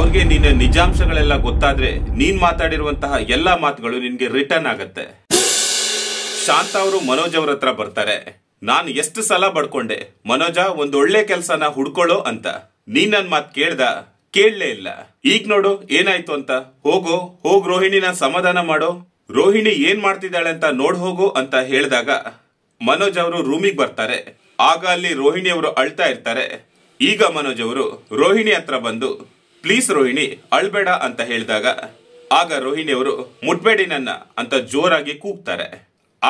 ಅವ್ರಿಗೆ ನಿನ್ನ ನಿಜಾಂಶಗಳೆಲ್ಲ ಗೊತ್ತಾದ್ರೆ ನೀನ್ ಮಾತಾಡಿರುವಂತಹ ಎಲ್ಲಾ ಮಾತುಗಳು ನಿನ್ಗೆ ರಿಟರ್ನ್ ಆಗತ್ತೆ ಶಾಂತ ಅವರು ಮನೋಜ್ ಅವ್ರ ಹತ್ರ ಬರ್ತಾರೆ ನಾನು ಎಷ್ಟು ಸಲ ಬಡ್ಕೊಂಡೆ ಮನೋಜ ಒಂದ್ ಒಳ್ಳೆ ಕೆಲ್ಸನ ಹುಡ್ಕೊಳ್ಳೋ ಅಂತ ನೀನ್ ನನ್ ಮಾತ್ ಕೇಳ್ದ ಕೇಳಲೇ ಇಲ್ಲ ಈಗ ನೋಡು ಏನಾಯ್ತು ಅಂತ ಹೋಗೋ ಹೋಗ್ ರೋಹಿಣಿನ ಸಮಾಧಾನ ಮಾಡೋ ರೋಹಿಣಿ ಏನ್ ಮಾಡ್ತಿದ್ದಾಳೆ ಅಂತ ನೋಡ್ ಹೋಗು ಅಂತ ಹೇಳಿದಾಗ ಮನೋಜ್ ಅವರು ರೂಮಿಗೆ ಬರ್ತಾರೆ ಆಗ ಅಲ್ಲಿ ರೋಹಿಣಿ ಅವರು ಅಳ್ತಾ ಇರ್ತಾರೆ ಈಗ ಮನೋಜ್ ಅವರು ರೋಹಿಣಿ ಹತ್ರ ಬಂದು ಪ್ಲೀಸ್ ರೋಹಿಣಿ ಅಳ್ಬೇಡ ಅಂತ ಹೇಳಿದಾಗ ಆಗ ರೋಹಿಣಿ ಅವರು ಮುಟ್ಬೇಡಿ ನನ್ನ ಅಂತ ಜೋರಾಗಿ ಕೂಗ್ತಾರೆ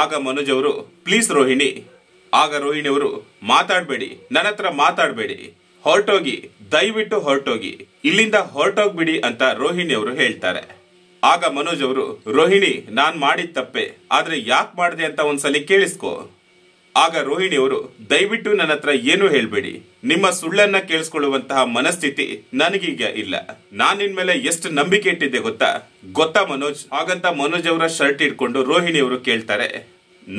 ಆಗ ಮನೋಜ್ ಅವರು ಪ್ಲೀಸ್ ರೋಹಿಣಿ ಆಗ ರೋಹಿಣಿ ಅವರು ಮಾತಾಡಬೇಡಿ ನನ್ನ ಹತ್ರ ಮಾತಾಡಬೇಡಿ ಹೊರಟೋಗಿ ದಯವಿಟ್ಟು ಹೊರಟೋಗಿ ಇಲ್ಲಿಂದ ಹೊರಟೋಗ್ಬಿಡಿ ಅಂತ ರೋಹಿಣಿ ಅವರು ಹೇಳ್ತಾರೆ ಆಗ ಮನೋಜ್ ಅವರು ರೋಹಿಣಿ ನಾನ್ ಮಾಡಿದ ತಪ್ಪೆ ಆದ್ರೆ ಯಾಕೆ ಮಾಡಿದೆ ಅಂತ ಒಂದ್ಸಲಿ ಕೇಳಿಸ್ಕೋ ಆಗ ರೋಹಿಣಿಯವರು ದಯವಿಟ್ಟು ನನ್ನ ಹತ್ರ ಏನು ಹೇಳ್ಬೇಡಿ ನಿಮ್ಮ ಸುಳ್ಳನ್ನ ಕೇಳಿಸ್ಕೊಳ್ಳುವಂತಹ ಮನಸ್ಥಿತಿ ನನಗೀಗ ಇಲ್ಲ ನಾನ್ ಮೇಲೆ ಎಷ್ಟು ನಂಬಿಕೆ ಇಟ್ಟಿದ್ದೆ ಗೊತ್ತಾ ಗೊತ್ತಾ ಮನೋಜ್ ಹಾಗಂತ ಮನೋಜ್ ಅವರ ಶರ್ಟ್ ಇಟ್ಕೊಂಡು ರೋಹಿಣಿಯವರು ಕೇಳ್ತಾರೆ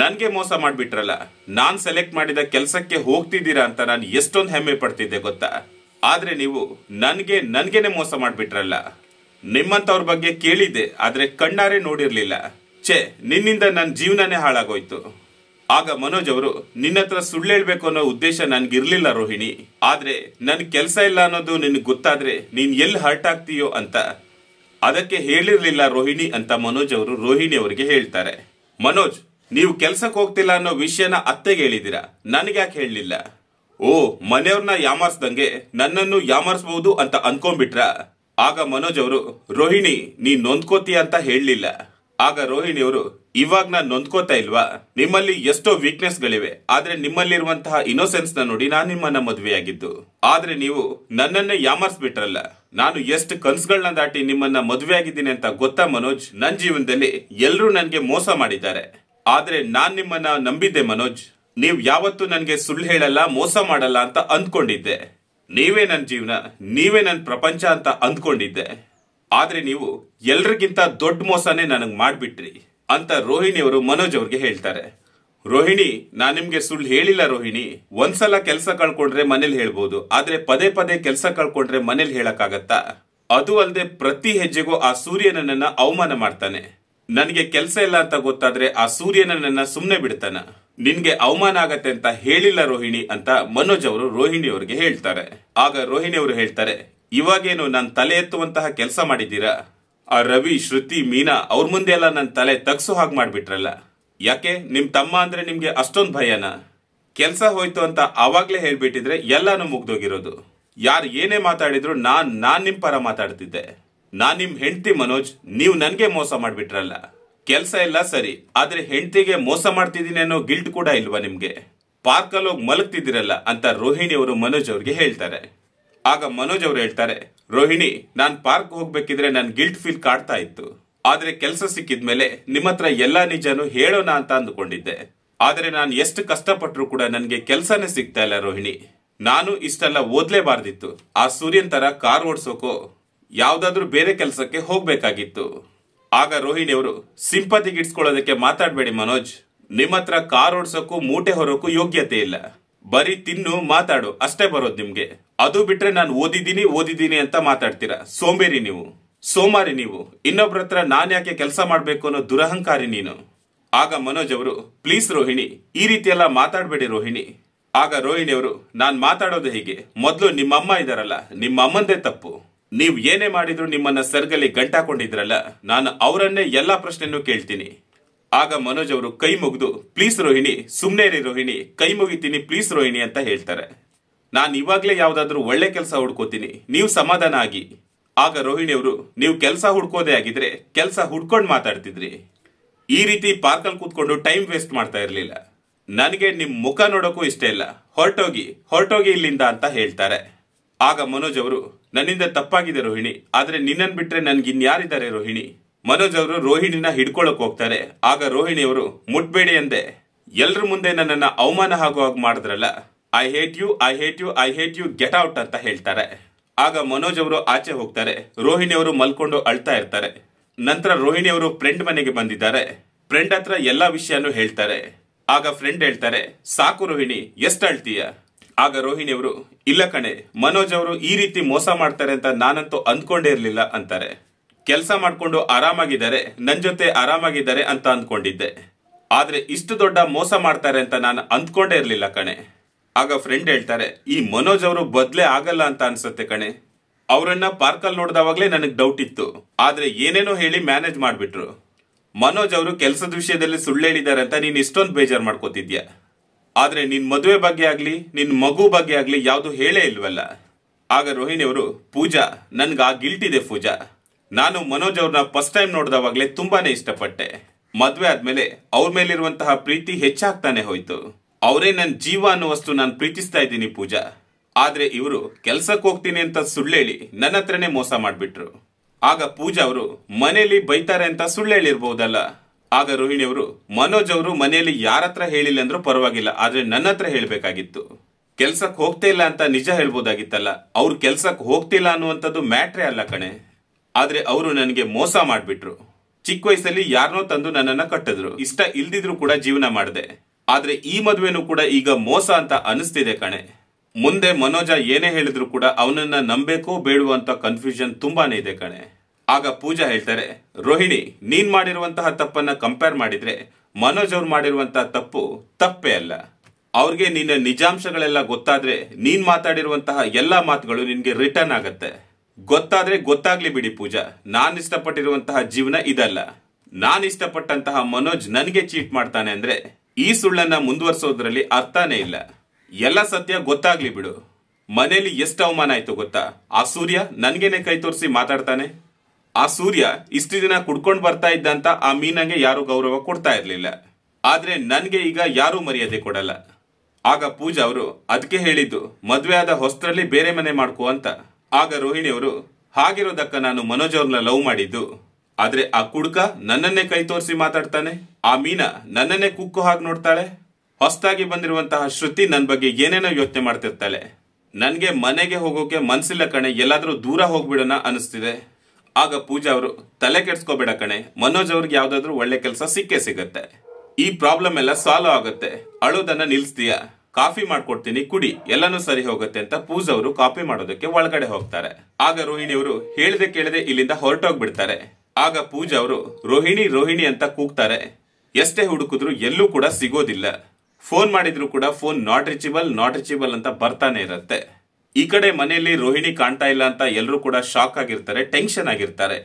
ನನ್ಗೆ ಮೋಸ ಮಾಡ್ಬಿಟ್ರಲ್ಲ ನಾನ್ ಸೆಲೆಕ್ಟ್ ಮಾಡಿದ ಕೆಲಸಕ್ಕೆ ಹೋಗ್ತಿದ್ದೀರಾ ಅಂತ ನಾನು ಎಷ್ಟೊಂದು ಹೆಮ್ಮೆ ಪಡ್ತಿದ್ದೆ ಗೊತ್ತಾ ಆದ್ರೆ ನೀವು ನನ್ಗೆ ನನ್ಗೆನೆ ಮೋಸ ಮಾಡ್ಬಿಟ್ರಲ್ಲ ನಿಮ್ಮಂತವ್ರ ಬಗ್ಗೆ ಕೇಳಿದೆ ಆದ್ರೆ ಕಣ್ಣಾರೆ ನೋಡಿರ್ಲಿಲ್ಲ ಛೇ ನಿನ್ನಿಂದ ನನ್ನ ಜೀವನನೇ ಹಾಳಾಗೋಯ್ತು ಆಗ ಮನೋಜ್ ಅವರು ನಿನ್ನ ಹತ್ರ ಸುಳ್ಳು ಅನ್ನೋ ಉದ್ದೇಶ ನನ್ಗಿರ್ಲಿಲ್ಲ ರೋಹಿಣಿ ಆದ್ರೆ ನನ್ ಕೆಲಸ ಇಲ್ಲ ಅನ್ನೋದು ನಿನ್ ಗೊತ್ತಾದ್ರೆ ನೀನ್ ಎಲ್ಲಿ ಹರ್ಟ್ ಆಗ್ತೀಯೋ ಅಂತ ಅದಕ್ಕೆ ಹೇಳಿರ್ಲಿಲ್ಲ ರೋಹಿಣಿ ಅಂತ ಮನೋಜ್ ಅವರು ರೋಹಿಣಿ ಅವರಿಗೆ ಹೇಳ್ತಾರೆ ಮನೋಜ್ ನೀವು ಕೆಲ್ಸಕ್ಕೆ ಹೋಗ್ತಿಲ್ಲ ಅನ್ನೋ ವಿಷಯನ ಅತ್ತೆಗೆ ಹೇಳಿದಿರಾ ನನ್ಗ್ಯಾಕೆ ಹೇಳಲಿಲ್ಲ ಓ ಮನೆಯವ್ರನ್ನ ಯಾಮಾರ್ಸ್ದಂಗೆ ನನ್ನನ್ನು ಯಾಮಾರ್ಸ್ಬಹುದು ಅಂತ ಅನ್ಕೊಂಡ್ಬಿಟ್ರ ಆಗ ಮನೋಜ್ ಅವರು ರೋಹಿಣಿ ನೀನ್ ನೊಂದ್ಕೋತೀಯ ಅಂತ ಹೇಳಲಿಲ್ಲ ಆಗ ರೋಹಿಣಿಯವರು ಇವಾಗ ನಾನು ನೊಂದ್ಕೋತಾ ಇಲ್ವಾ ನಿಮ್ಮಲ್ಲಿ ಎಷ್ಟೋ ವೀಕ್ನೆಸ್ಗಳಿವೆ ಆದ್ರೆ ನಿಮ್ಮಲ್ಲಿರುವಂತಹ ಇನ್ನೋಸೆನ್ಸ್ ನ ನೋಡಿ ನಾನು ನಿಮ್ಮನ್ನ ಮದುವೆಯಾಗಿದ್ದು ಆದ್ರೆ ನೀವು ನನ್ನನ್ನೇ ಯಾಮರ್ಸ್ಬಿಟ್ರಲ್ಲ ನಾನು ಎಷ್ಟು ಕನಸುಗಳನ್ನ ದಾಟಿ ನಿಮ್ಮನ್ನ ಮದುವೆ ಆಗಿದ್ದೀನಿ ಅಂತ ಗೊತ್ತಾ ಮನೋಜ್ ನನ್ನ ಜೀವನದಲ್ಲಿ ಎಲ್ಲರೂ ನನಗೆ ಮೋಸ ಮಾಡಿದ್ದಾರೆ ಆದ್ರೆ ನಾನ್ ನಿಮ್ಮನ್ನ ನಂಬಿದ್ದೆ ಮನೋಜ್ ನೀವು ಯಾವತ್ತೂ ನನಗೆ ಸುಳ್ಳು ಹೇಳಲ್ಲ ಮೋಸ ಮಾಡಲ್ಲ ಅಂತ ಅಂದ್ಕೊಂಡಿದ್ದೆ ನೀವೇ ನನ್ನ ಜೀವನ ನೀವೇ ನನ್ನ ಪ್ರಪಂಚ ಅಂತ ಅಂದ್ಕೊಂಡಿದ್ದೆ ಆದ್ರೆ ನೀವು ಎಲ್ರಿಗಿಂತ ದೊಡ್ಡ ಮೋಸನೇ ನನಗೆ ಮಾಡಿಬಿಟ್ರಿ ಅಂತ ರೋಹಿಣಿ ಅವರು ಮನೋಜ್ ಅವ್ರಿಗೆ ಹೇಳ್ತಾರೆ ರೋಹಿಣಿ ನಾನು ನಿಮಗೆ ಸುಳ್ಳು ಹೇಳಿಲ್ಲ ರೋಹಿಣಿ ಒಂದ್ಸಲ ಕೆಲಸ ಕಳ್ಕೊಂಡ್ರೆ ಮನೇಲಿ ಹೇಳ್ಬೋದು ಆದ್ರೆ ಪದೇ ಪದೇ ಕೆಲಸ ಕಳ್ಕೊಂಡ್ರೆ ಮನೇಲಿ ಹೇಳಕ್ಕಾಗತ್ತಾ ಅದು ಅಲ್ಲದೆ ಪ್ರತಿ ಹೆಜ್ಜೆಗೂ ಆ ಸೂರ್ಯನನ್ನ ಅವಮಾನ ಮಾಡ್ತಾನೆ ನನಗೆ ಕೆಲಸ ಇಲ್ಲ ಅಂತ ಗೊತ್ತಾದ್ರೆ ಆ ಸೂರ್ಯನನ್ನ ಸುಮ್ಮನೆ ಬಿಡ್ತಾನ ನಿನ್ಗೆ ಅವಮಾನ ಆಗತ್ತೆ ಅಂತ ಹೇಳಿಲ್ಲ ರೋಹಿಣಿ ಅಂತ ಮನೋಜ್ ಅವರು ರೋಹಿಣಿ ಅವರಿಗೆ ಹೇಳ್ತಾರೆ ಆಗ ರೋಹಿಣಿ ಅವರು ಹೇಳ್ತಾರೆ ಇವಾಗೇನು ನಾನು ತಲೆ ಎತ್ತುವಂತಹ ಕೆಲಸ ಮಾಡಿದ್ದೀರಾ ಆ ರವಿ ಶ್ರುತಿ ಮೀನಾ ಅವ್ರ ಮುಂದೆ ಎಲ್ಲ ನನ್ನ ತಲೆ ತಗ್ಸು ಹಾಗೆ ಮಾಡಿಬಿಟ್ರಲ್ಲ ಯಾಕೆ ನಿಮ್ಮ ತಮ್ಮ ಅಂದ್ರೆ ನಿಮಗೆ ಅಷ್ಟೊಂದು ಭಯನಾ ಕೆಲಸ ಹೋಯ್ತು ಅಂತ ಆವಾಗಲೇ ಹೇಳ್ಬಿಟ್ಟಿದ್ರೆ ಎಲ್ಲಾನು ಮುಗ್ದೋಗಿರೋದು ಯಾರು ಏನೇ ಮಾತಾಡಿದ್ರು ನಾನು ನಾನ್ ನಿಮ್ಮ ಪರ ಮಾತಾಡ್ತಿದ್ದೆ ನಾನ್ ನಿಮ್ಮ ಹೆಂಡತಿ ಮನೋಜ್ ನೀವು ನನಗೆ ಮೋಸ ಮಾಡ್ಬಿಟ್ರಲ್ಲ ಕೆಲಸ ಎಲ್ಲ ಸರಿ ಆದ್ರೆ ಹೆಂಡತಿಗೆ ಮೋಸ ಮಾಡ್ತಿದ್ದೀನಿ ಅನ್ನೋ ಗಿಲ್ಟ್ ಕೂಡ ಇಲ್ವಾ ನಿಮಗೆ ಪಾರ್ಕಲ್ಲಿ ಹೋಗಿ ಮಲಗ್ತಿದ್ದೀರಲ್ಲ ಅಂತ ರೋಹಿಣಿ ಅವರು ಮನೋಜ್ ಅವ್ರಿಗೆ ಹೇಳ್ತಾರೆ ಆಗ ಮನೋಜ್ ಅವರು ಹೇಳ್ತಾರೆ ರೋಹಿಣಿ ನಾನು ಪಾರ್ಕ್ ಹೋಗ್ಬೇಕಿದ್ರೆ ನನ್ ಗಿಲ್ಟ್ ಫೀಲ್ ಕಾಡ್ತಾ ಇತ್ತು ಆದ್ರೆ ಕೆಲಸ ಸಿಕ್ಕಿದ್ಮೇಲೆ ನಿಮ್ಮ ಹತ್ರ ಎಲ್ಲಾ ನಿಜನೂ ಹೇಳೋಣ ಅಂತ ಅಂದುಕೊಂಡಿದ್ದೆ ಆದರೆ ನಾನು ಎಷ್ಟು ಕಷ್ಟಪಟ್ಟರು ಕೂಡ ನನಗೆ ಕೆಲಸನೇ ಸಿಗ್ತಾ ಇಲ್ಲ ರೋಹಿಣಿ ನಾನು ಇಷ್ಟೆಲ್ಲ ಓದ್ಲೇಬಾರ್ದಿತ್ತು ಆ ಸೂರ್ಯನ್ ತರ ಕಾರ್ ಓಡಿಸೋಕೋ ಯಾವ್ದಾದ್ರೂ ಬೇರೆ ಕೆಲಸಕ್ಕೆ ಹೋಗ್ಬೇಕಾಗಿತ್ತು ಆಗ ರೋಹಿಣಿಯವರು ಗಿಡ್ಸ್ಕೊಳ್ಳೋದಕ್ಕೆ ಮಾತಾಡಬೇಡಿ ಮನೋಜ್ ನಿಮ್ಮ ಹತ್ರ ಕಾರ್ ಓಡಿಸೋಕು ಮೂಟೆ ಹೊರೋಕು ಯೋಗ್ಯತೆ ಇಲ್ಲ ಬರೀ ತಿನ್ನು ಮಾತಾಡು ಅಷ್ಟೇ ಬರೋದು ನಿಮ್ಗೆ ಅದು ಬಿಟ್ರೆ ನಾನು ಓದಿದ್ದೀನಿ ಓದಿದ್ದೀನಿ ಅಂತ ಮಾತಾಡ್ತೀರಾ ಸೋಂಬೇರಿ ನೀವು ಸೋಮಾರಿ ನೀವು ಇನ್ನೊಬ್ರ ಹತ್ರ ನಾನು ಯಾಕೆ ಕೆಲಸ ಮಾಡಬೇಕು ಅನ್ನೋ ದುರಹಂಕಾರಿ ನೀನು ಆಗ ಮನೋಜ್ ಅವರು ಪ್ಲೀಸ್ ರೋಹಿಣಿ ಈ ರೀತಿ ಎಲ್ಲ ಮಾತಾಡಬೇಡಿ ರೋಹಿಣಿ ಆಗ ರೋಹಿಣಿ ಅವರು ನಾನು ಮಾತಾಡೋದು ಹೀಗೆ ಮೊದಲು ನಿಮ್ಮಮ್ಮ ಇದಾರಲ್ಲ ನಿಮ್ಮ ತಪ್ಪು ನೀವು ಏನೇ ಮಾಡಿದ್ರು ನಿಮ್ಮನ್ನ ಸರ್ಗಲ್ಲಿ ಗಂಟಾಕೊಂಡಿದ್ರಲ್ಲ ನಾನು ಅವರನ್ನೇ ಎಲ್ಲಾ ಪ್ರಶ್ನೆಯನ್ನು ಕೇಳ್ತೀನಿ ಆಗ ಮನೋಜ್ ಅವರು ಕೈ ಮುಗಿದು ಪ್ಲೀಸ್ ರೋಹಿಣಿ ಸುಮ್ನೇರಿ ರೋಹಿಣಿ ಕೈ ಮುಗಿತೀನಿ ಪ್ಲೀಸ್ ರೋಹಿಣಿ ಅಂತ ಹೇಳ್ತಾರೆ ನಾನು ಇವಾಗಲೇ ಯಾವುದಾದ್ರೂ ಒಳ್ಳೆ ಕೆಲಸ ಹುಡ್ಕೋತೀನಿ ನೀವು ಸಮಾಧಾನ ಆಗಿ ಆಗ ರೋಹಿಣಿಯವರು ನೀವು ಕೆಲಸ ಹುಡ್ಕೋದೇ ಆಗಿದ್ರೆ ಕೆಲಸ ಹುಡ್ಕೊಂಡು ಮಾತಾಡ್ತಿದ್ರಿ ಈ ರೀತಿ ಪಾರ್ಕಲ್ಲಿ ಕೂತ್ಕೊಂಡು ಟೈಮ್ ವೇಸ್ಟ್ ಮಾಡ್ತಾ ಇರಲಿಲ್ಲ ನನಗೆ ನಿಮ್ಮ ಮುಖ ನೋಡೋಕ್ಕೂ ಇಷ್ಟ ಇಲ್ಲ ಹೊರಟೋಗಿ ಹೊರಟೋಗಿ ಇಲ್ಲಿಂದ ಅಂತ ಹೇಳ್ತಾರೆ ಆಗ ಮನೋಜ್ ಅವರು ನನ್ನಿಂದ ತಪ್ಪಾಗಿದೆ ರೋಹಿಣಿ ಆದರೆ ನಿನ್ನನ್ನು ಬಿಟ್ಟರೆ ಇನ್ಯಾರಿದ್ದಾರೆ ರೋಹಿಣಿ ಮನೋಜ್ ಅವರು ರೋಹಿಣಿನ ಹಿಡ್ಕೊಳಕ್ ಹೋಗ್ತಾರೆ ಆಗ ರೋಹಿಣಿಯವರು ಮುಟ್ಬೇಡಿ ಅಂದೆ ಎಲ್ಲರ ಮುಂದೆ ನನ್ನನ್ನು ಅವಮಾನ ಆಗುವಾಗ ಮಾಡಿದ್ರಲ್ಲ I hate you I hate you I hate you get out ಅಂತ ಹೇಳ್ತಾರೆ ಆಗ ಮನೋಜ್ ಅವರು ಆಚೆ ಹೋಗ್ತಾರೆ ರೋಹಿಣಿ ಅವರು ಮಲ್ಕೊಂಡು ಅಳ್ತಾ ಇರ್ತಾರೆ ನಂತರ ರೋಹಿಣಿ ಅವರು ಫ್ರೆಂಡ್ ಮನೆಗೆ ಬಂದಿದ್ದಾರೆ ಫ್ರೆಂಡ್ ಹತ್ರ ಎಲ್ಲಾ ವಿಷಯನೂ ಹೇಳ್ತಾರೆ ಆಗ ಫ್ರೆಂಡ್ ಹೇಳ್ತಾರೆ ಸಾಕು ರೋಹಿಣಿ ಎಷ್ಟು ಅಳ್ತೀಯ ಆಗ ರೋಹಿಣಿ ಅವರು ಇಲ್ಲ ಕಣೆ ಮನೋಜ್ ಅವರು ಈ ರೀತಿ ಮೋಸ ಮಾಡ್ತಾರೆ ಅಂತ ನಾನಂತೂ ಅಂದ್ಕೊಂಡೇ ಇರಲಿಲ್ಲ ಅಂತಾರೆ ಕೆಲಸ ಮಾಡಿಕೊಂಡು ಆರಾಮಾಗಿದ್ದಾರೆ ನನ್ನ ಜೊತೆ ಆರಾಮಾಗಿದ್ದಾರೆ ಅಂತ ಅಂದ್ಕೊಂಡಿದ್ದೆ ಆದ್ರೆ ಇಷ್ಟು ದೊಡ್ಡ ಮೋಸ ಮಾಡ್ತಾರೆ ಅಂತ ನಾನು ಅಂದ್ಕೊಂಡೇ ಇರಲಿಲ್ಲ ಕಣೆ ಆಗ ಫ್ರೆಂಡ್ ಹೇಳ್ತಾರೆ ಈ ಮನೋಜ್ ಅವರು ಬದಲೇ ಆಗಲ್ಲ ಅಂತ ಅನ್ಸುತ್ತೆ ಕಣೆ ಅವರನ್ನ ಪಾರ್ಕಲ್ಲಿ ನೋಡಿದವಾಗಲೇ ನನಗೆ ಡೌಟ್ ಇತ್ತು ಆದರೆ ಏನೇನೋ ಹೇಳಿ ಮ್ಯಾನೇಜ್ ಮಾಡಿಬಿಟ್ರು ಮನೋಜ್ ಅವರು ಕೆಲಸದ ವಿಷಯದಲ್ಲಿ ಸುಳ್ಳು ಹೇಳಿದ್ದಾರೆ ಅಂತ ನೀನು ಇಷ್ಟೊಂದು ಬೇಜಾರು ಮಾಡ್ಕೋತಿದ್ಯಾ ಆದರೆ ನಿನ್ನ ಮದುವೆ ಬಗ್ಗೆ ಆಗಲಿ ನಿನ್ನ ಮಗು ಬಗ್ಗೆ ಆಗಲಿ ಯಾವುದು ಹೇಳೇ ಇಲ್ವಲ್ಲ ಆಗ ರೋಹಿಣಿ ಅವರು ಪೂಜಾ ನನ್ಗೆ ಆ ಗಿಲ್ಟ್ ಇದೆ ಪೂಜಾ ನಾನು ಮನೋಜ್ ಅವ್ರನ್ನ ಫಸ್ಟ್ ಟೈಮ್ ನೋಡಿದವಾಗಲೇ ತುಂಬಾನೇ ಇಷ್ಟಪಟ್ಟೆ ಮದುವೆ ಆದಮೇಲೆ ಅವ್ರ ಮೇಲಿರುವಂತಹ ಪ್ರೀತಿ ಹೆಚ್ಚಾಗ್ತಾನೆ ಹೋಯ್ತು ಅವರೇ ನನ್ನ ಜೀವ ಅನ್ನೋ ವಸ್ತು ನಾನು ಪ್ರೀತಿಸ್ತಾ ಇದ್ದೀನಿ ಪೂಜಾ ಆದ್ರೆ ಇವರು ಕೆಲ್ಸಕ್ಕೆ ಹೋಗ್ತೀನಿ ಅಂತ ಸುಳ್ಳೇಳಿ ನನ್ನ ಹತ್ರನೇ ಮೋಸ ಮಾಡಿಬಿಟ್ರು ಆಗ ಪೂಜಾ ಅವರು ಮನೆಯಲ್ಲಿ ಬೈತಾರೆ ಅಂತ ಸುಳ್ಳೇಳಿರ್ಬಹುದಲ್ಲ ಆಗ ರೋಹಿಣಿ ಅವರು ಮನೋಜ್ ಅವರು ಮನೆಯಲ್ಲಿ ಯಾರ ಹತ್ರ ಹೇಳಿಲ್ಲ ಅಂದ್ರೂ ಪರವಾಗಿಲ್ಲ ಆದ್ರೆ ನನ್ನ ಹತ್ರ ಹೇಳಬೇಕಾಗಿತ್ತು ಕೆಲ್ಸಕ್ಕೆ ಹೋಗ್ತಾ ಇಲ್ಲ ಅಂತ ನಿಜ ಹೇಳ್ಬೋದಾಗಿತ್ತಲ್ಲ ಅವ್ರು ಕೆಲ್ಸಕ್ಕೆ ಹೋಗ್ತಿಲ್ಲ ಅನ್ನುವಂಥದ್ದು ಮ್ಯಾಟ್ರೇ ಅಲ್ಲ ಕಣೆ ಆದ್ರೆ ಅವರು ನನಗೆ ಮೋಸ ಮಾಡಿಬಿಟ್ರು ಚಿಕ್ಕ ವಯಸ್ಸಲ್ಲಿ ಯಾರನ್ನೋ ತಂದು ನನ್ನನ್ನು ಕಟ್ಟಿದ್ರು ಇಷ್ಟ ಇಲ್ದಿದ್ರು ಕೂಡ ಜೀವನ ಮಾಡಿದೆ ಆದ್ರೆ ಈ ಮದುವೆನು ಕೂಡ ಈಗ ಮೋಸ ಅಂತ ಅನಿಸ್ತಿದೆ ಕಣೆ ಮುಂದೆ ಮನೋಜ ಏನೇ ಹೇಳಿದ್ರು ಕೂಡ ಅವನನ್ನ ನಂಬೇಕೋ ಬೇಡುವ ಅಂತ ಕನ್ಫ್ಯೂಷನ್ ತುಂಬಾನೇ ಇದೆ ಕಣೆ ಆಗ ಪೂಜಾ ಹೇಳ್ತಾರೆ ರೋಹಿಣಿ ನೀನ್ ಮಾಡಿರುವಂತಹ ತಪ್ಪನ್ನ ಕಂಪೇರ್ ಮಾಡಿದ್ರೆ ಮನೋಜ್ ಅವ್ರು ಮಾಡಿರುವಂತಹ ತಪ್ಪು ತಪ್ಪೇ ಅಲ್ಲ ಅವ್ರಿಗೆ ನಿನ್ನ ನಿಜಾಂಶಗಳೆಲ್ಲ ಗೊತ್ತಾದ್ರೆ ನೀನ್ ಮಾತಾಡಿರುವಂತಹ ಎಲ್ಲಾ ಮಾತುಗಳು ನಿನ್ಗೆ ರಿಟರ್ನ್ ಆಗತ್ತೆ ಗೊತ್ತಾದ್ರೆ ಗೊತ್ತಾಗ್ಲಿ ಬಿಡಿ ಪೂಜಾ ನಾನ್ ಇಷ್ಟಪಟ್ಟಿರುವಂತಹ ಜೀವನ ಇದಲ್ಲ ನಾನ್ ಇಷ್ಟಪಟ್ಟಂತಹ ಮನೋಜ್ ನನಗೆ ಚೀಟ್ ಮಾಡ್ತಾನೆ ಅಂದ್ರೆ ಈ ಸುಳ್ಳನ್ನ ಮುಂದುವರಿಸೋದ್ರಲ್ಲಿ ಅರ್ಥನೇ ಇಲ್ಲ ಎಲ್ಲ ಸತ್ಯ ಗೊತ್ತಾಗ್ಲಿ ಬಿಡು ಮನೇಲಿ ಎಷ್ಟು ಅವಮಾನ ಆಯ್ತು ಗೊತ್ತಾ ಆ ಸೂರ್ಯ ನನ್ಗೇನೆ ಕೈ ತೋರಿಸಿ ಮಾತಾಡ್ತಾನೆ ಆ ಸೂರ್ಯ ಇಷ್ಟು ದಿನ ಕುಡ್ಕೊಂಡು ಬರ್ತಾ ಇದ್ದಂತ ಆ ಮೀನಂಗೆ ಯಾರು ಗೌರವ ಕೊಡ್ತಾ ಇರಲಿಲ್ಲ ಆದ್ರೆ ನನಗೆ ಈಗ ಯಾರೂ ಮರ್ಯಾದೆ ಕೊಡಲ್ಲ ಆಗ ಪೂಜಾ ಅವರು ಅದಕ್ಕೆ ಹೇಳಿದ್ದು ಮದುವೆ ಆದ ಹೊಸ್ತರಲ್ಲಿ ಬೇರೆ ಮನೆ ಮಾಡ್ಕೋ ಅಂತ ಆಗ ರೋಹಿಣಿಯವರು ಹಾಗಿರೋದಕ್ಕ ನಾನು ಮನೋಜ್ ಅವ್ರನ್ನ ಲವ್ ಮಾಡಿದ್ದು ಆದ್ರೆ ಆ ಕುಡ್ಕ ನನ್ನನ್ನೇ ಕೈ ತೋರಿಸಿ ಮಾತಾಡ್ತಾನೆ ಆ ಮೀನ ನನ್ನನ್ನೇ ಕುಕ್ಕು ಹಾಗೆ ನೋಡ್ತಾಳೆ ಹೊಸದಾಗಿ ಬಂದಿರುವಂತಹ ಶ್ರುತಿ ನನ್ನ ಬಗ್ಗೆ ಏನೇನೋ ಯೋಚನೆ ಮಾಡ್ತಿರ್ತಾಳೆ ನನಗೆ ಮನೆಗೆ ಹೋಗೋಕೆ ಮನ್ಸಿಲ್ಲ ಕಣೆ ಎಲ್ಲಾದ್ರೂ ದೂರ ಹೋಗ್ಬಿಡೋಣ ಅನಿಸ್ತಿದೆ ಆಗ ಪೂಜಾ ಅವರು ತಲೆ ಕೆಡ್ಸ್ಕೋಬೇಡ ಕಣೆ ಮನೋಜ್ ಅವ್ರಿಗೆ ಯಾವ್ದಾದ್ರು ಒಳ್ಳೆ ಕೆಲಸ ಸಿಕ್ಕೇ ಸಿಗತ್ತೆ ಈ ಪ್ರಾಬ್ಲಮ್ ಎಲ್ಲ ಸಾಲ್ವ್ ಆಗುತ್ತೆ ಅಳೋದನ್ನ ನಿಲ್ಸ್ತೀಯ ಕಾಫಿ ಮಾಡ್ಕೊಡ್ತೀನಿ ಕುಡಿ ಎಲ್ಲಾನು ಸರಿ ಹೋಗುತ್ತೆ ಅಂತ ಪೂಜಾ ಅವರು ಕಾಫಿ ಮಾಡೋದಕ್ಕೆ ಒಳಗಡೆ ಹೋಗ್ತಾರೆ ಆಗ ರೋಹಿಣಿಯವರು ಹೇಳದೆ ಕೇಳದೆ ಇಲ್ಲಿಂದ ಹೊರಟೋಗ್ಬಿಡ್ತಾರೆ ಆಗ ಪೂಜಾ ಅವರು ರೋಹಿಣಿ ರೋಹಿಣಿ ಅಂತ ಕೂಗ್ತಾರೆ ಎಷ್ಟೇ ಹುಡುಕಿದ್ರು ಎಲ್ಲೂ ಕೂಡ ಸಿಗೋದಿಲ್ಲ ಫೋನ್ ಮಾಡಿದ್ರು ಕೂಡ phone not reachable not reachable ಅಂತ ಬರ್ತಾನೆ ಇರುತ್ತೆ ಈ ಕಡೆ ಮನೆಯಲ್ಲಿ ರೋಹಿಣಿ ಕಾಣ್ತಾ ಇಲ್ಲ ಅಂತ ಎಲ್ಲರೂ ಕೂಡ ಶಾಕ್ ಆಗಿರ್ತಾರೆ ಟೆನ್ಷನ್ ಆಗಿರ್ತಾರೆ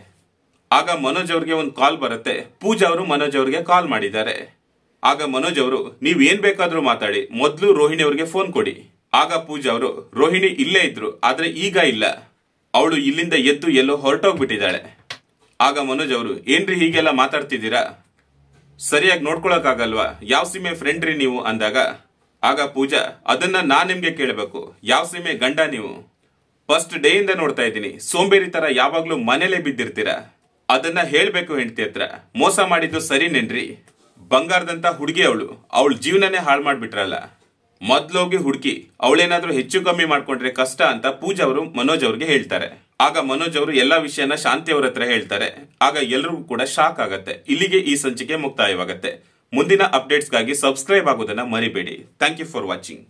ಆಗ ಮನೋಜ್ ಅವ್ರಿಗೆ ಒಂದು ಕಾಲ್ ಬರುತ್ತೆ ಪೂಜಾ ಅವರು ಮನೋಜ್ ಅವ್ರಿಗೆ ಕಾಲ್ ಮಾಡಿದ್ದಾರೆ ಆಗ ಮನೋಜ್ ಅವರು ನೀವು ಏನ್ ಬೇಕಾದ್ರೂ ಮಾತಾಡಿ ಮೊದಲು ರೋಹಿಣಿ ಅವ್ರಿಗೆ ಫೋನ್ ಕೊಡಿ ಆಗ ಪೂಜಾ ಅವರು ರೋಹಿಣಿ ಇಲ್ಲೇ ಇದ್ರು ಆದ್ರೆ ಈಗ ಇಲ್ಲ ಅವಳು ಇಲ್ಲಿಂದ ಎದ್ದು ಎಲ್ಲೋ ಹೊರಟೋಗ್ಬಿಟ್ಟಿದ್ದಾಳೆ ಆಗ ಮನೋಜ್ ಅವರು ಏನ್ರಿ ಹೀಗೆಲ್ಲ ಮಾತಾಡ್ತಿದ್ದೀರಾ ಸರಿಯಾಗಿ ನೋಡ್ಕೊಳಕಾಗಲ್ವಾ ಯಾವ ಸೀಮೆ ಫ್ರೆಂಡ್ ರೀ ನೀವು ಅಂದಾಗ ಆಗ ಪೂಜಾ ಅದನ್ನ ನಾ ನಿಮಗೆ ಕೇಳಬೇಕು ಯಾವ ಸೀಮೆ ಗಂಡ ನೀವು ಫಸ್ಟ್ ಡೇ ಇಂದ ನೋಡ್ತಾ ಇದ್ದೀನಿ ಸೋಂಬೇರಿ ತರ ಯಾವಾಗಲೂ ಮನೇಲೆ ಬಿದ್ದಿರ್ತೀರಾ ಅದನ್ನ ಹೇಳಬೇಕು ಹೆಂಡತಿ ಹತ್ರ ಮೋಸ ಮಾಡಿದ್ದು ಸರಿ ನೆನ್ರಿ ಬಂಗಾರದಂತ ಹುಡುಗಿ ಅವಳು ಅವಳು ಜೀವನನೇ ಹಾಳು ಮಾಡಿಬಿಟ್ರಲ್ಲ ಮೊದ್ಲೋಗಿ ಹುಡುಕಿ ಅವಳೇನಾದ್ರೂ ಹೆಚ್ಚು ಕಮ್ಮಿ ಮಾಡ್ಕೊಂಡ್ರೆ ಕಷ್ಟ ಅಂತ ಪೂಜಾ ಅವರು ಮನೋಜ್ ಅವ್ರಿಗೆ ಹೇಳ್ತಾರೆ ಆಗ ಮನೋಜ್ ಅವರು ಎಲ್ಲಾ ವಿಷಯನ ಶಾಂತಿ ಹತ್ರ ಹೇಳ್ತಾರೆ ಆಗ ಎಲ್ರಿಗೂ ಕೂಡ ಶಾಕ್ ಆಗತ್ತೆ ಇಲ್ಲಿಗೆ ಈ ಸಂಚಿಕೆ ಮುಕ್ತಾಯವಾಗತ್ತೆ ಮುಂದಿನ ಅಪ್ಡೇಟ್ಸ್ಗಾಗಿ ಸಬ್ಸ್ಕ್ರೈಬ್ ಆಗೋದನ್ನ ಮರಿಬೇಡಿ ಥ್ಯಾಂಕ್ ಯು ಫಾರ್ ವಾಚಿಂಗ್